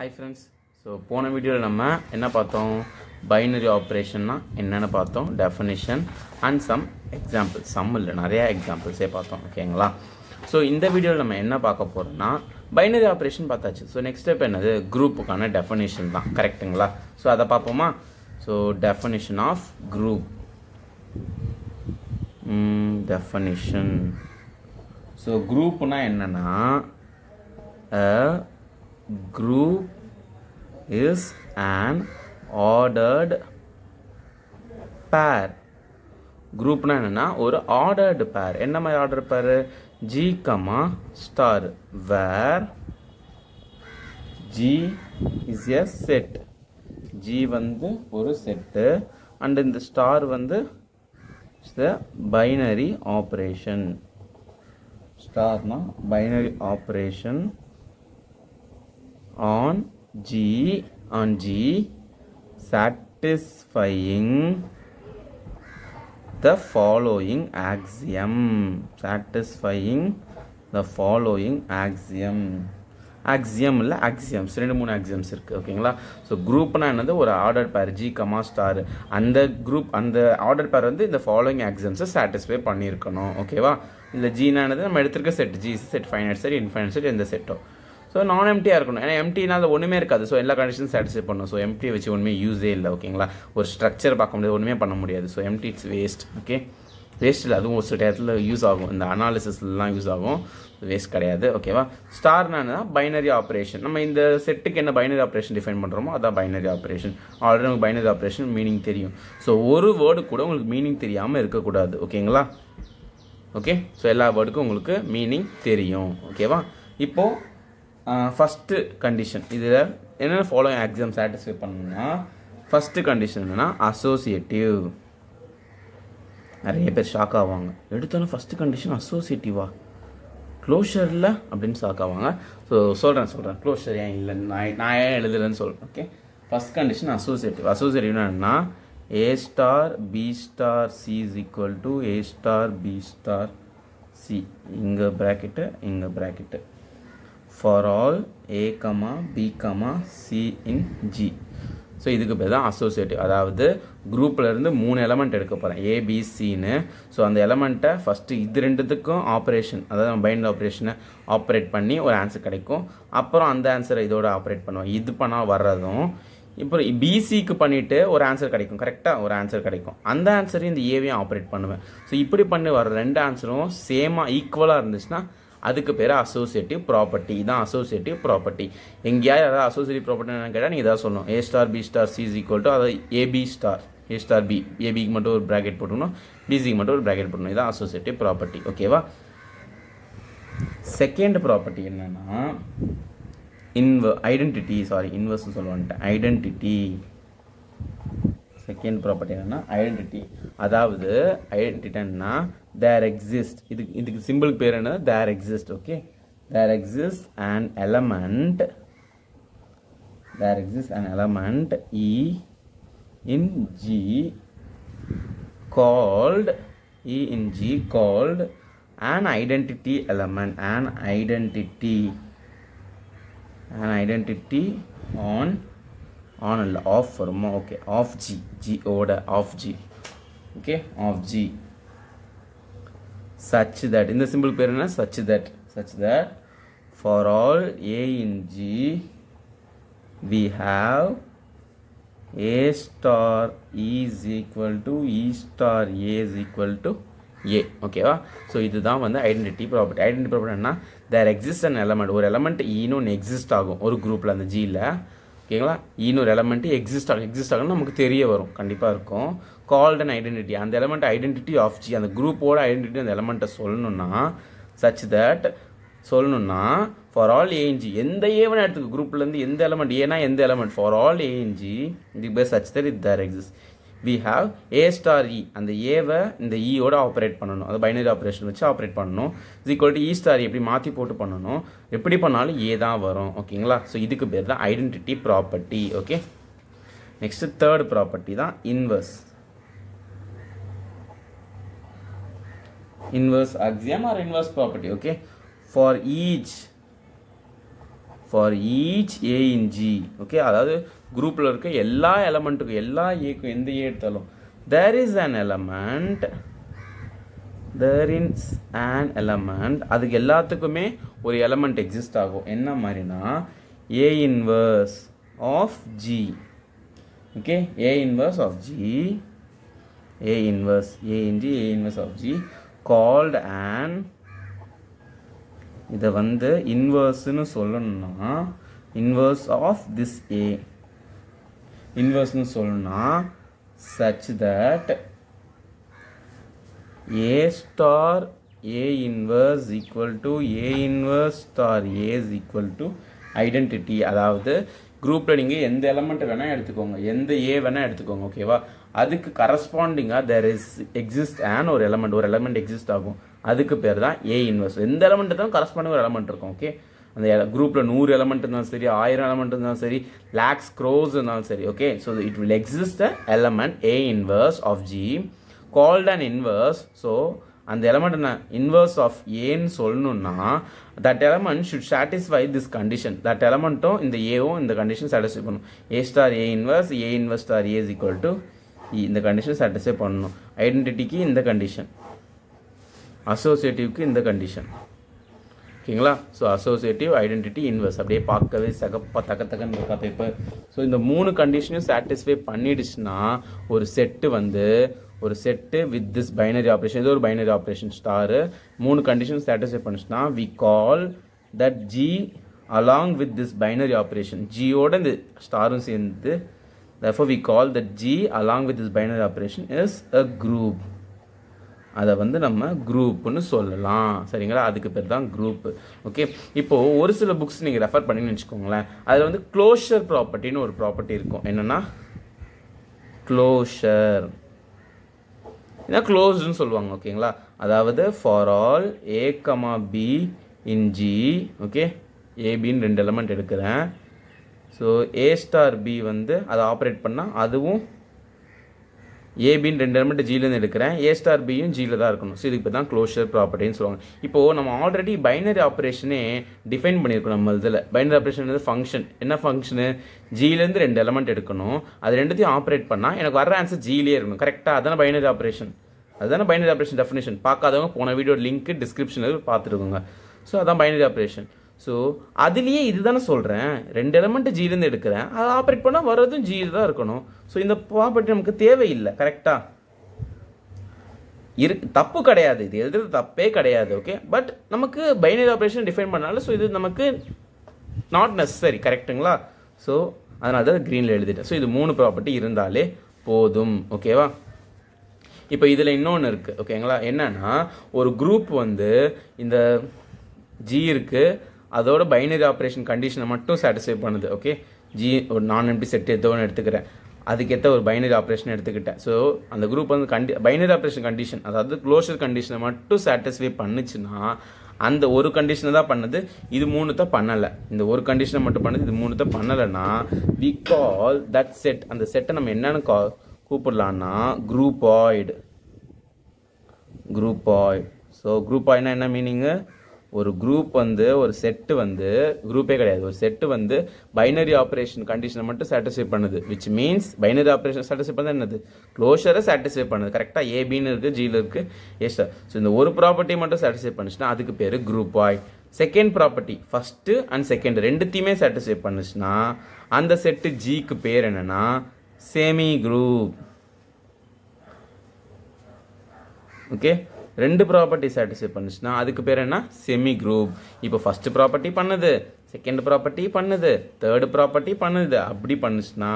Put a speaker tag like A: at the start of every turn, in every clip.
A: Hi friends so போன வீடியோவில் நம்ம என்ன பார்த்தோம் பைனரி ஆப்ரேஷன்னா என்னென்னு பார்த்தோம் definition and some example some இல்லை நிறையா எக்ஸாம்பிள்ஸே பார்த்தோம் ஓகேங்களா ஸோ இந்த வீடியோவில் நம்ம என்ன பார்க்க போகிறோம்னா பைனரி ஆப்ரேஷன் பார்த்தாச்சு ஸோ நெக்ஸ்ட் ஸ்டெப் என்னது குரூப்புக்கான டெஃபினேஷன் தான் கரெக்டுங்களா ஸோ அதை பார்ப்போமா so definition of group definition so குரூப்னா என்னென்னா group is an ordered pair குரூப்னா என்னென்னா ஒரு ஆர்டர்டு பேர் என்ன மாதிரி order pair G comma star where G is a set G வந்து ஒரு செட்டு அண்ட் இந்த ஸ்டார் வந்து த பைனரி ஆப்ரேஷன் ஸ்டார்னா binary operation on G on G satisfying the following axiom satisfying the following axiom axiom இல்லை axioms ரெண்டு மூணு axioms இருக்குது ஓகேங்களா ஸோ குரூப்னா என்னது ஒரு order pair G comma star அந்த குரூப் அந்த ஆர்டர் பேர் வந்து இந்த ஃபாலோயிங் ஆக்ஸம்ஸை சாட்டிஸ்ஃபை பண்ணியிருக்கணும் ஓகேவா இந்த ஜீனா நம்ம எடுத்திருக்க set G set final set infinite set எந்த செட்டோ ஸோ நான் எம்டியாக இருக்கணும் ஏன்னா எம்டினா அது ஒன்றுமே இருக்காது ஸோ எல்லா கண்டிஷன் சாட்டிஸ்ஃபை பண்ணும் ஸோ எம்டி வச்சு ஒன்றுமே யூஸே இல்லை ஓகேங்களா ஒரு ஸ்ட்ரக்சர் பார்க்க முடியாது ஒன்றுமே பண்ண முடியாது so empty it's waste okay waste இல்லை அதுவும் ஒரு சில இடத்துல யூஸ் ஆகும் இந்த அனாலிசிஸ்லாம் யூஸ் ஆகும் வேஸ்ட் கிடையாது ஓகேவா ஸ்டார்னா பைனரி ஆப்ரேஷன் நம்ம இந்த செட்டுக்கு என்ன பைனரி ஆப்ரேஷன் டிஃபைன் பண்ணுறோமோ அதான் பைனரி ஆப்ரேஷன் ஆல்ரெடி நமக்கு பைனரி ஆப்ரேஷன் மீனிங் தெரியும் ஸோ ஒரு வேர்டு கூட உங்களுக்கு மீனிங் தெரியாமல் இருக்கக்கூடாது ஓகேங்களா ஓகே ஸோ எல்லா வேர்டுக்கும் உங்களுக்கு மீனிங் தெரியும் ஓகேவா இப்போது ஃபஸ்ட்டு கண்டிஷன் இதில் என்னென்ன ஃபாலோயிங் எக்ஸாம் சாட்டிஸ்ஃபை பண்ணணும்னா ஃபஸ்ட்டு கண்டிஷன் என்னென்னா அசோசியேட்டிவ் நிறைய பேர் ஷாக் ஆவாங்க எடுத்தோன்னே ஃபஸ்ட்டு கண்டிஷன் அசோசியேட்டிவா க்ளோஷரில் அப்படின்னு ஷாக் ஆவாங்க ஸோ சொல்கிறேன் சொல்கிறேன் க்ளோஷர் ஏன் இல்லை நான் நான் ஏன் எழுதுறேன்னு சொல்கிறேன் ஓகே ஃபஸ்ட் கண்டிஷன் அசோசியேட்டிவ் அசோசியேட்டிவ்னா என்னன்னா A star B star C is equal to A star B star C இங்கே ப்ராக்கெட்டு இங்கே bracket for all A comma B comma C in G so இதுக்கு பேர் தான் அசோசியேட்டிவ் அதாவது குரூப்லேருந்து மூணு எலமெண்ட் எடுக்க போகிறேன் ஏபிசின்னு ஸோ அந்த எலமெண்ட்டை ஃபஸ்ட்டு இது ரெண்டுத்துக்கும் ஆப்ரேஷன் அதாவது நம்ம பைண்ட் ஆப்ரேஷனை ஆப்ரேட் பண்ணி ஒரு ஆன்சர் கிடைக்கும் அப்புறம் அந்த ஆன்சரை இதோட ஆப்ரேட் பண்ணுவோம் இது பண்ணால் வர்றதும் இப்போ பிசிக்கு பண்ணிவிட்டு ஒரு ஆன்சர் கிடைக்கும் கரெக்டாக ஒரு ஆன்சர் கிடைக்கும் அந்த ஆன்சரையும் இந்த ஏவையும் ஆப்ரேட் பண்ணுவேன் ஸோ இப்படி பண்ணி வர ரெண்டு ஆன்சரும் சேமாக ஈக்குவலாக இருந்துச்சுன்னா அதுக்கு பேர் அசோசியேட்டிவ் ப்ராப்பர்ட்டி இதான் அசோசியேட்டிவ் ப்ராப்பர்ட்டி எங்கேயா யாராவது அசோசியேட்டிவ் ப்ராப்பர்ட்டின்னு கேட்டால் நீங்கள் இதாக சொல்லணும் A star B star C equal to அதாவது AB star A star B ஏபிக்கு மட்டும் ஒரு ப்ராக்கெட் போட்டுக்கணும் பிசிக்கு மட்டும் ஒரு ப்ராக்கெட் போடணும் இதான் அசோசியேட்டிவ் ப்ராப்பர்ட்டி ஓகேவா செகண்ட் ப்ராப்பர்ட்டி என்னென்னா இன்வ ஐடென்டிட்டி சாரி இன்வெர்ஸ் சொல்லுவான்ட்டு ஐடென்டிட்டி செகண்ட் ப்ராப்பர்ட்டி என்னென்னா ஐடென்டிட்டி அதாவது ஐடென்டிட்டின்னா there exist இது இதுக்கு symbol பேர் there exist okay there exists an element there exists an element e in g called e in g called an identity element an identity an identity on on அல்ல of வருமா okay of G G ஓட Of G. Okay. Of G. such that இந்த symbol பேர் என்ன such that such that for all a in g we have a star e is equal to e star a is equal to ஏ ஓகேவா so இதுதான் வந்து identity property identity property என்ன there exist and element ஒரு element ஈன்னு ஒன்று exist ஆகும் ஒரு குரூப்பில் அந்த ஜியில் ஓகேங்களா இன்னொரு எலமெண்ட்டு எக்ஸிஸ்ட் ஆகும் எக்ஸிஸ்ட் ஆகும்னு நமக்கு தெரிய வரும் கண்டிப்பாக இருக்கும் கால்ட் அண்ட் ஐடென்டிட்டி அந்த எலமெண்ட் ஐடென்டிட்டி ஆஃப் ஜி அந்த குரூப்போட ஐடென்டிட்டி அந்த எலமெண்ட்டை சொல்லணும்னா சச் தட் சொல்லணும்னா ஃபார் ஆல் ஏஎன்ஜி எந்த ஏவனை எடுத்துக்க குரூப்லேருந்து எந்த எலமெண்ட் ஏன்னா எந்த எலமெண்ட் ஃபார் ஆல் ஏஎன்ஜி இது by such that it there exist we have A star E அந்த ஏவை இந்த இயோட e ஆப்ரேட் பண்ணணும் அது பைனரி ஆப்ரேஷன் வச்சு ஆப்ரேட் பண்ணணும் இது ஈக்குவல் டு இ ஸ்டார் எப்படி மாற்றி போட்டு பண்ணணும் எப்படி பண்ணாலும் ஏ தான் வரும் ஓகேங்களா ஸோ இதுக்கு பேர் தான் identity property okay next third property தான் inverse inverse axiom or inverse property okay for each for each a in g okay அதாவது குரூப்பில் இருக்க எல்லா எலமெண்ட்டுக்கும் எல்லா ஏக்கும் எந்த ஏ எடுத்தாலும் there is an element there is an element அதுக்கு எல்லாத்துக்குமே ஒரு எலமெண்ட் எக்ஸிஸ்ட் ஆகும் என்ன மாதிரினா A inverse of G okay a inverse of g a inverse a into a inverse of g called and இதை வந்து இன்வர்ஸ்னு சொல்லணும்னா இன்வர்ஸ் ஆஃப் திஸ் ஏ இன்வர்ஸ்னு சொல்லுன்னா such that A star A inverse equal to A inverse star A is equal to identity அதாவது groupல நீங்கள் எந்த element வேணால் எடுத்துக்கோங்க எந்த ஏ வேணால் எடுத்துக்கோங்க ஓகேவா அதுக்கு கரஸ்பாண்டிங்காக தெர் இஸ் எக்ஸிஸ்ட் ஆன் ஒரு எலமெண்ட் ஒரு எலமெண்ட் எக்ஸிஸ்ட் ஆகும் அதுக்கு பேர் தான் ஏ இன்வெர்ஸ் எந்த எலமெண்ட் இருந்தாலும் கரஸ்பாண்டிங் ஒரு எலமெண்ட் இருக்கும் ஓகே அந்த குரூப்பில் நூறு எலமெண்ட் இருந்தாலும் சரி ஆயிரம் எலமெண்ட் இருந்தாலும் சரி லேக்ஸ் க்ரோஸ் இருந்தாலும் சரி okay so it will exist a element A inverse of G called and inverse so அந்த எலமெண்ட் என்ன இன்வெர்ஸ் ஆஃப் ஏன்னு சொல்லணும்னா that element should satisfy this condition தட் எலமெண்ட்டும் இந்த ஏவும் இந்த கண்டிஷன் சாட்டிஸ்ஃபை பண்ணும் A star A inverse A inverse star A is equal to இந்த கண்டிஷன் சாட்டிஸ்ஃபை பண்ணணும் ஐடென்டிட்டிக்கு இந்த கண்டிஷன் அசோசியேட்டிவ்க்கு இந்த கண்டிஷன் ஓகேங்களா ஸோ அசோசியேட்டிவ் ஐடென்டிட்டி இன்வெர்ஸ் அப்படியே பார்க்கவே சகப்பாக தக்க தக்கன்னு இருக்கா பேப்பர் ஸோ இந்த மூணு கண்டிஷனையும் சாட்டிஸ்ஃபை பண்ணிடுச்சுன்னா ஒரு செட்டு வந்து ஒரு set with this binary operation இது ஒரு பைனரி ஆப்ரேஷன் ஸ்டாரு மூணு கண்டிஷன் சாட்டிஸ்ஃபை பண்ணுச்சுன்னா we call that G along with this binary operation ஜியோட இந்த ஸ்டாரும் சேர்ந்து therefore we call that G along with this binary operation is a group அதை வந்து நம்ம குரூப்னு சொல்லலாம் சரிங்களா அதுக்கு பேர் தான் குரூப் ஓகே இப்போது ஒரு சில புக்ஸ் நீங்கள் ரெஃபர் பண்ணின்னு வச்சுக்கோங்களேன் அதில் வந்து க்ளோஷர் ப்ராப்பர்ட்டின்னு ஒரு ப்ராப்பர்ட்டி இருக்கும் என்னென்னா க்ளோஷர் ஏன்னா க்ளோஸ்டுன்னு சொல்லுவாங்க ஓகேங்களா அதாவது for all A comma B in G okay ஏபின்னு ரெண்டு எலமெண்ட் எடுக்கிறேன் ஸோ ஏ ஸ்டார் பி வந்து அதை ஆப்ரேட் பண்ணால் அதுவும் ஏபின்னு ரெண்டு எலிமெண்ட் ஜிலேருந்து எடுக்கிறேன் ஏ ஸ்டார் பியும் ஜியில் தான் இருக்கணும் ஸோ இதுக்கு இப்போ தான் க்ளோஷர் ப்ராப்பர்ட்டின்னு சொல்லுவாங்க இப்போது நம்ம ஆல்ரெடி பைனரி ஆப்ரேஷனே டிஃபைன் பண்ணியிருக்கோம் நம்ம இதில் பைனரி ஆப்ரேஷன் வந்து ஃபங்க்ஷன் என்ன ஃபங்க்ஷனு ஜியிலேருந்து ரெண்டு எலமெண்ட் எடுக்கணும் அது ரெண்டுத்தையும் ஆப்ரேட் பண்ணால் எனக்கு வர ஆன்சர் ஜிலே இருக்கணும் கரெக்டாக அதான பைனரி ஆப்ரேஷன் அதுதானே பைனரி ஆப்ரேஷன் டெஃபினேஷன் பார்க்காதவங்க போன வீடியோ லிங்க் டிஸ்கிரிப்ஷனில் பார்த்துருக்கோங்க ஸோ அதான் பைனரி ஆப்ரேஷன் ஸோ அதுலேயே இதுதானே சொல்கிறேன் ரெண்டு எலமெண்ட் ஜீலேருந்து எடுக்கிறேன் அதை ஆப்ரேட் பண்ணால் வர்றதும் ஜீ தான் இருக்கணும் ஸோ இந்த ப்ராப்பர்ட்டி நமக்கு தேவையில்லை கரெக்டாக இரு தப்பு கிடையாது இது எழுதுறது தப்பே கிடையாது ஓகே பட் நமக்கு பைனரி ஆப்ரேஷன் டிஃபைன் பண்ணாலும் ஸோ இது நமக்கு நாட் நெசசரி கரெக்டுங்களா ஸோ அதனால தான் க்ரீனில் எழுதிட்டேன் ஸோ இது மூணு ப்ராப்பர்ட்டி இருந்தாலே போதும் ஓகேவா இப்போ இதில் இன்னொன்று இருக்குது ஓகேங்களா என்னென்னா ஒரு குரூப் வந்து இந்த ஜி இருக்குது அதோட பைனரி ஆப்ரேஷன் கண்டிஷனை மட்டும் சாட்டிஸ்ஃபை பண்ணுது ஓகே ஜி ஒரு நான் எம்டி செட் ஏதோ ஒன்று எடுத்துக்கிறேன் அதுக்கேற்ற ஒரு பைனரி ஆப்ரேஷன் எடுத்துக்கிட்டேன் ஸோ அந்த குரூப் வந்து கண்டி பைனரி ஆப்ரேஷன் கண்டிஷன் அதாவது க்ளோஷர் கண்டிஷனை மட்டும் சாட்டிஸ்ஃபை பண்ணுச்சுன்னா அந்த ஒரு கண்டிஷனை தான் பண்ணது இது தான் பண்ணலை இந்த ஒரு கண்டிஷனை மட்டும் பண்ணது இது மூணுத்த பண்ணலைன்னா வி கால் தட் செட் அந்த செட்டை நம்ம என்னென்னு கா கூப்பிடலான்னா குரூப் ஆய்டு ஸோ குரூப் ஆய்னா என்ன மீனிங்கு ஒரு குரூப் வந்து ஒரு செட்டு வந்து குரூப்பே கிடையாது ஒரு செட்டு வந்து பைனரி ஆப்ரேஷன் கண்டிஷனை மட்டும் சாட்டிஸ்ஃபை பண்ணுது which means binary operation satisfy பண்ணது என்னது க்ளோஷரை சாட்டிஸ்ஃபை பண்ணுது கரெக்டாக ஏபின்னு இருக்குது ஜியில் இருக்குது சார் ஸோ இந்த ஒரு ப்ராப்பர்ட்டி மட்டும் சாட்டிஸ்ஃபை பண்ணுச்சுன்னா அதுக்கு பேர் groupoid second property first and second ரெண்டுத்தையுமே சாட்டிஸ்ஃபை பண்ணுச்சுன்னா அந்த செட்டு ஜிக்கு பேர் என்னென்னா சேமி குரூப் ஓகே ரெண்டு ப்ராப்பர்ட்டி சாட்டிஸ்ஃபை பண்ணுச்சுன்னா அதுக்கு பேர் என்ன செமி குரூப் இப்போ ஃபஸ்ட்டு ப்ராப்பர்ட்டி பண்ணுது செகண்ட் ப்ராப்பர்ட்டி பண்ணுது தேர்டு ப்ராப்பர்ட்டி பண்ணுது அப்படி பண்ணுச்சுன்னா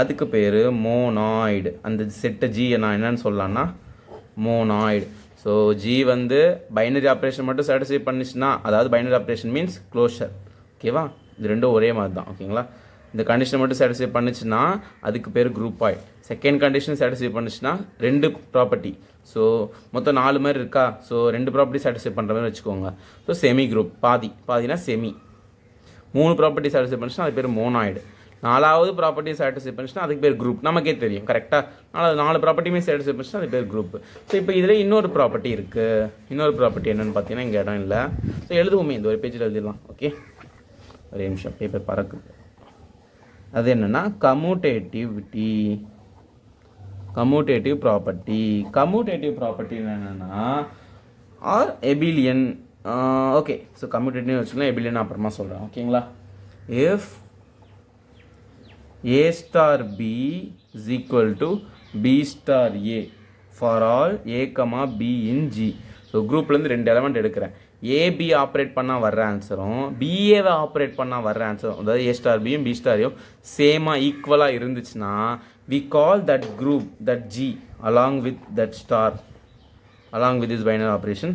A: அதுக்கு பேர் மோனாய்டு அந்த செட்டை ஜியை நான் என்னென்னு சொல்லலான்னா மோனாய்டு ஸோ ஜி வந்து பைனரி ஆப்ரேஷன் மட்டும் சாட்டிஸ்ஃபை பண்ணுச்சுன்னா அதாவது பைனரி ஆப்ரேஷன் மீன்ஸ் க்ளோஷர் ஓகேவா இது ரெண்டும் ஒரே மாதிரி தான் ஓகேங்களா இந்த கண்டிஷன் மட்டும் சாட்டிஸ்ஃபை பண்ணுச்சுன்னா அதுக்கு பேர் குரூப் ஆய்டு செகண்ட் கண்டிஷன் சாட்டிஸ்ஃபை பண்ணுச்சுன்னா ரெண்டு ப்ராப்பர்ட்டி ஸோ மொத்தம் நாலு மாதிரி இருக்கா ஸோ ரெண்டு ப்ராப்பர்ட்டி சாட்டிஸ்ஃபை பண்ணுற மாதிரி வச்சுக்கோங்க ஸோ செமி குரூப் பாதி பாதினா செமி மூணு ப்ராப்பர்ட்டி சாட்டிஸ்ஃபை பண்ணிச்சுன்னா அது பேர் மோனாய்டு நாலாவது ப்ராப்பர்ட்டி சாட்டிஸ்ஃபை பண்ணிச்சுன்னா அதுக்கு பேர் குரூப் நமக்கே தெரியும் கரெக்டாக நாலு நாலு ப்ராப்பர்ட்டியுமே சாட்டிஸ்ஃபை பண்ணிச்சுன்னா அது பேர் குரூப் ஸோ இப்போ இதில் இன்னொரு ப்ராப்பர்ட்டி இருக்குது இன்னொரு ப்ராப்பர்ட்டி என்னென்னு பார்த்தீங்கன்னா இங்கே இடம் இல்லை ஸோ எழுதுவோமே இந்த ஒரு பேஜில் எழுதிடலாம் ஓகே ஒரு நிமிஷம் பேப்பர் பறக்குது அது என்னென்னா commutativity commutative property commutative property என்னென்னா or abelian okay so commutative வச்சுக்கலாம் எபிலியன் அப்புறமா சொல்கிறேன் ஓகேங்களா if A star B is equal to B star A for all A comma B in G so குரூப்லேருந்து ரெண்டு எலமெண்ட் எடுக்கிறேன் ஏபி ஆப்ரேட் பண்ணால் வர்ற ஆன்சரும் பிஏவை ஆப்ரேட் பண்ணால் வர்ற ஆன்சரும் அதாவது ஏ ஸ்டார் பியும் பி ஸ்டாரையும் சேமாக ஈக்குவலாக இருந்துச்சுன்னா we call that group that G along with that star along with is binary operation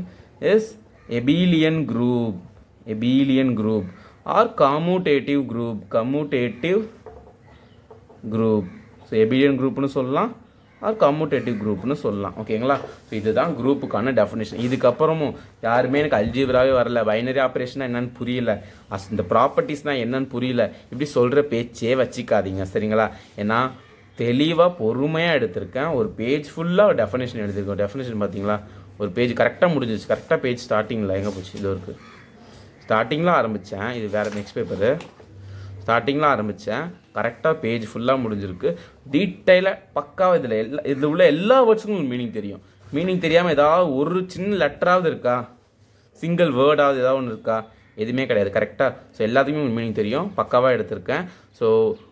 A: is abelian group abelian group or commutative group commutative group so abelian குரூப்னு சொல்லலாம் ஆர் கம்யூட்டேட்டிவ் குரூப்னு சொல்லலாம் ஓகேங்களா so இதுதான் குரூப்புக்கான definition இதுக்கப்புறமும் யாருமே எனக்கு அல்ஜிபராகவே வரல binary ஆப்ரேஷனாக என்னன்னு புரியல அஸ் இந்த ப்ராப்பர்ட்டிஸ்னால் என்னன்னு புரியல இப்படி சொல்கிற பேச்சே வச்சுக்காதீங்க சரிங்களா ஏன்னா தெளிவாக பொறுமையாக எடுத்திருக்கேன் ஒரு பேஜ் ஃபுல்லாக டெஃபனேஷன் எழுதியிருக்கேன் டெஃபனேஷன் பார்த்தீங்களா ஒரு பேஜ் கரெக்டாக முடிஞ்சிச்சு கரெக்டாக பேஜ் ஸ்டார்டிங்கில் எங்கே போச்சு இது இருக்குது ஸ்டார்டிங்கில் ஆரம்பித்தேன் இது வேறு நெக்ஸ்ட் பேப்பரு ஸ்டார்டிங்கில் ஆரம்பித்தேன் கரெக்டாக பேஜ் ஃபுல்லாக முடிஞ்சிருக்கு டீட்டெயிலாக பக்காவாக இதில் எல்லா இதில் உள்ள எல்லா வேர்ட்ஸுக்கும் மீனிங் தெரியும் மீனிங் தெரியாமல் ஏதாவது ஒரு சின்ன லெட்டராவது இருக்கா சிங்கிள் வேர்டாவது ஏதாவது ஒன்று இருக்கா எதுவுமே கிடையாது கரெக்டாக ஸோ எல்லாத்துக்குமே உன் மீனிங் தெரியும் பக்காவாக எடுத்திருக்கேன் ஸோ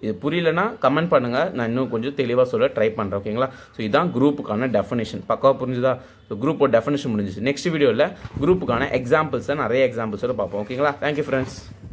A: இது புரியலன்னா கமெண்ட் பண்ணுங்கள் நான் இன்னும் கொஞ்சம் தெளிவாக சொல்ல ட்ரை பண்ணுறேன் ஓகேங்களா ஸோ இதுதான் குரூப்புக்கான டெஃபனேஷன் பக்காவாக புரிஞ்சுதா ஸோ குரூப்போட டெஃபனேஷன் முடிஞ்சிச்சு நெக்ஸ்ட் வீடியோவில் குரூப்புக்கான எக்ஸாம்பிள்ஸை நிறைய எக்ஸாம்பிள்ஸோட பார்ப்போம் ஓகேங்களா தேங்க்யூ ஃப்ரெண்ட்ஸ்